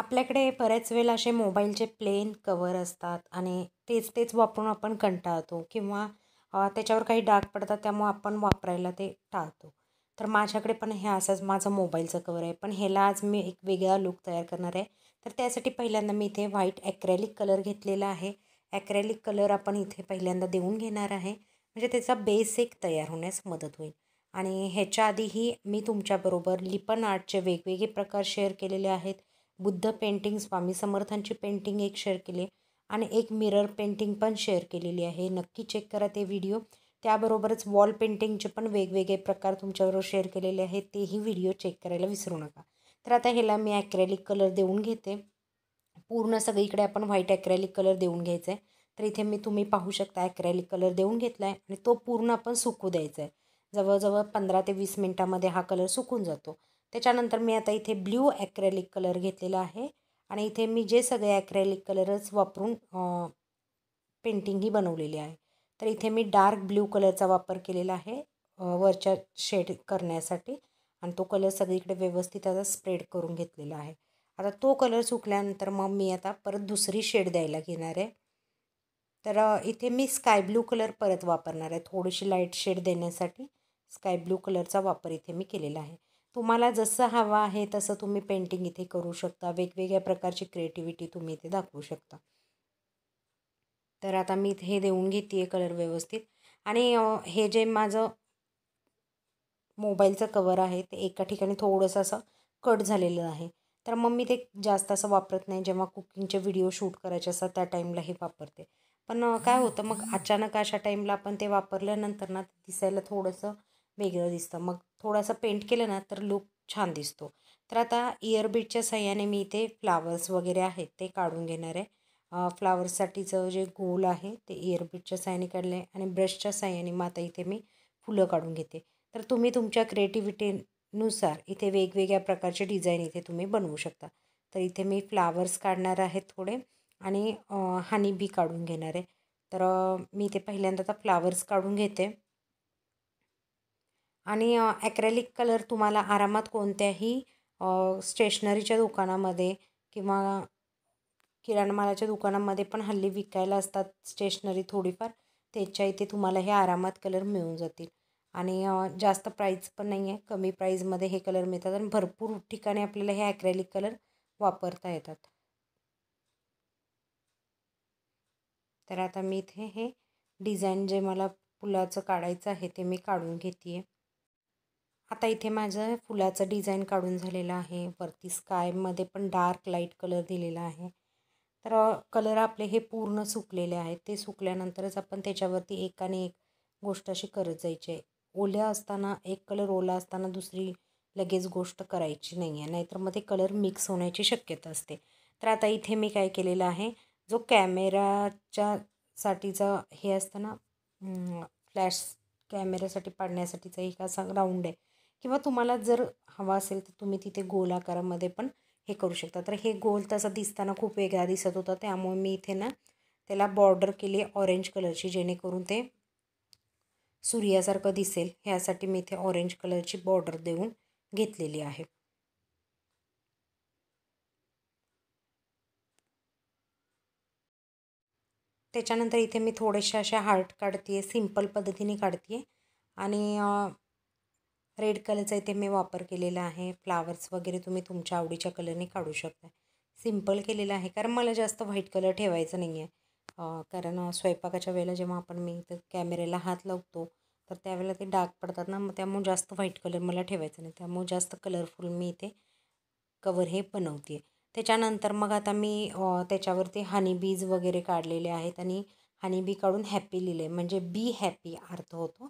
आपल्याकडे बऱ्याच वेळेला असे मोबाईलचे प्लेन कवर असतात आणि तेच तेच वापरून आपण कंटाळतो किंवा त्याच्यावर काही डाग पडतात त्यामुळं आपण वापरायला ते टाळतो तर माझ्याकडे पण हे असंच माझं मोबाईलचं कवर आहे पण ह्याला आज मी एक वेगळा लुक तयार करणार आहे तर त्यासाठी पहिल्यांदा मी इथे व्हाईट ॲक्रेलिक कलर घेतलेला आहे ॲक्रॅलिक कलर आपण इथे पहिल्यांदा देऊन घेणार आहे म्हणजे त्याचा बेस एक तयार होण्यास मदत होईल आणि ह्याच्या आधीही मी तुमच्याबरोबर लिपन आर्टचे वेगवेगळे प्रकार शेअर केलेले आहेत बुद्ध पेंटिंग स्वामी समर्थांची पेंटिंग एक शेअर केली आणि एक मिरर पेंटिंग पण शेअर केलेली आहे नक्की चेक करा ते व्हिडिओ त्याबरोबरच वॉल पेंटिंगचे पण वेगवेगळे प्रकार तुमच्याबरोबर शेअर केलेले आहेत तेही व्हिडिओ चेक करायला विसरू नका तर आता ह्याला मी ॲक्रॅलिक कलर देऊन घेते पूर्ण सगळीकडे आपण व्हाईट ॲक्रॅलिक कलर देऊन घ्यायचा आहे तर इथे मी तुम्ही पाहू शकता ॲक्रॅलिक कलर देऊन घेतला आहे आणि तो पूर्ण आपण सुकू द्यायचा आहे जवळजवळ पंधरा ते वीस मिनटामध्ये हा कलर सुकून जातो त्याच्यानंतर मी आता इथे ब्ल्यू ॲक्रेलिक कलर घेतलेला आहे आणि इथे मी जे सगळे ॲक्रेलिक कलरच वापरून पेंटिंग ही बनवलेली आहे तर इथे मी डार्क ब्ल्यू कलरचा वापर केलेला आहे वरच्या शेड करण्यासाठी आणि तो कलर सगळीकडे व्यवस्थित आता स्प्रेड करून घेतलेला आहे आता तो कलर सुकल्यानंतर मग मी आता परत दुसरी शेड द्यायला घेणार आहे तर इथे मी स्काय ब्लू कलर परत वापरणार आहे थोडीशी लाईट शेड देण्यासाठी स्काय ब्लू कलरचा वापर इथे मी केलेला आहे तुम्हाला जसं हवं आहे तसं तुम्ही पेंटिंग इथे करू शकता वेगवेगळ्या प्रकारची क्रिएटिव्हिटी तुम्ही इथे दाखवू शकता तर आता मी हे देऊन घेते आहे कलर व्यवस्थित आणि हे जे माझं मोबाईलचं कवर आहे ते एका ठिकाणी थोडंसं असं कट झालेलं आहे तर मग मी ते जास्त असं वापरत नाही जेव्हा कुकिंगचे व्हिडिओ शूट करायचे असतात त्या टाईमला हे वापरते पण काय होतं मग अचानक अशा टाईमला आपण ते वापरल्यानंतर ना दिसायला थोडंसं वेगळं दिसतं मग थोडासा पेंट केलं ना तर लुक छान दिसतो तर आता इयरबीडच्या सहाय्याने मी इथे फ्लावर्स वगैरे आहेत ते काढून घेणार आहे फ्लावर्ससाठीचं जे गोल आहे ते इयरबीडच्या सहाय्याने काढले आणि ब्रशच्या सहाय्याने मग आता इथे मी फुलं काढून घेते तर तुम्ही तुमच्या क्रिएटिव्हिटीनुसार इथे वेगवेगळ्या प्रकारचे डिझाईन इथे तुम्ही बनवू शकता तर इथे मी फ्लावर्स काढणार आहेत थोडे आणि हनी बी काढून घेणार आहे तर मी इथे पहिल्यांदा आता फ्लावर्स काढून घेते आणि ॲक्रेलिक कलर तुम्हाला आरामात कोणत्याही स्टेशनरीच्या दुकानामध्ये किंवा किराणा मालाच्या दुकानामध्ये पण हल्ली विकायला असतात स्टेशनरी थोडीफार त्याच्या इथे तुम्हाला हे आरामात कलर मिळून जातील आणि जास्त प्राईज पण नाही आहे कमी प्राईजमध्ये हे कलर मिळतात आणि भरपूर ठिकाणी आपल्याला हे ॲक्रेलिक कलर वापरता येतात तर आता मी इथे हे डिझाईन जे मला फुलाचं काढायचं आहे ते मी काढून घेते आहे आता इथे माझं फुलाचं डिझाईन काढून झालेलं आहे वरती स्कायमध्ये पण डार्क लाईट कलर दिलेला आहे तर कलर आपले हे पूर्ण सुकलेले आहेत ते सुकल्यानंतरच आपण त्याच्यावरती एकाने एक गोष्ट अशी करत जायची आहे ओल्या असताना एक कलर ओला असताना दुसरी लगेच गोष्ट करायची नाही आहे नाहीतर मग ते कलर मिक्स होण्याची शक्यता असते तर आता इथे मी काय केलेलं आहे जो कॅमेराच्या साठीचा हे असतं ना फ्लॅश कॅमेऱ्यासाठी पाडण्यासाठीचा एक असा राऊंड आहे किंवा तुम्हाला जर हवा असेल तर तुम्ही तिथे गोल आकारामध्ये पण हे करू शकता तर हे गोल तसा दिसताना खूप वेगळा दिसत होता त्यामुळे मी इथे ना त्याला बॉर्डर केली ऑरेंज कलरची जेणेकरून ते सूर्यासारखं दिसेल ह्यासाठी मी इथे ऑरेंज कलरची बॉर्डर देऊन घेतलेली आहे त्याच्यानंतर इथे मी थोडेशा अशा हार्ट काढते आहे सिम्पल पद्धतीने काढते आहे आणि रेड कलरचा इथे मी वापर केलेला आहे फ्लावर्स वगैरे तुम्ही तुमच्या आवडीच्या कलरने काढू शकता सिम्पल केलेलं आहे कारण मला जास्त व्हाईट कलर ठेवायचं नाही आहे कारण स्वयंपाकाच्या वेळेला जेव्हा आपण मी तर कॅमेऱ्याला हात लावतो तर त्यावेळेला ते डार्क पडतात ना मग त्यामुळे जास्त व्हाईट कलर मला ठेवायचा नाही त्यामुळे जास्त कलरफुल मी इथे कवर हे बनवते त्याच्यानंतर मग आता मी त्याच्यावरती हनी बीज वगैरे काढलेले आहेत आणि हनी बी काढून हॅपी लिहिले म्हणजे बी हॅपी अर्थ होतो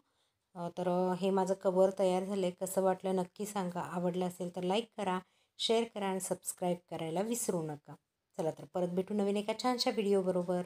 तर हे माझं कवर तयार झालं आहे कसं वाटलं नक्की सांगा आवडलं असेल तर लाईक करा शेअर करा आणि सबस्क्राईब करायला विसरू नका चला तर परत भेटू नवीन एका छानशा व्हिडिओबरोबर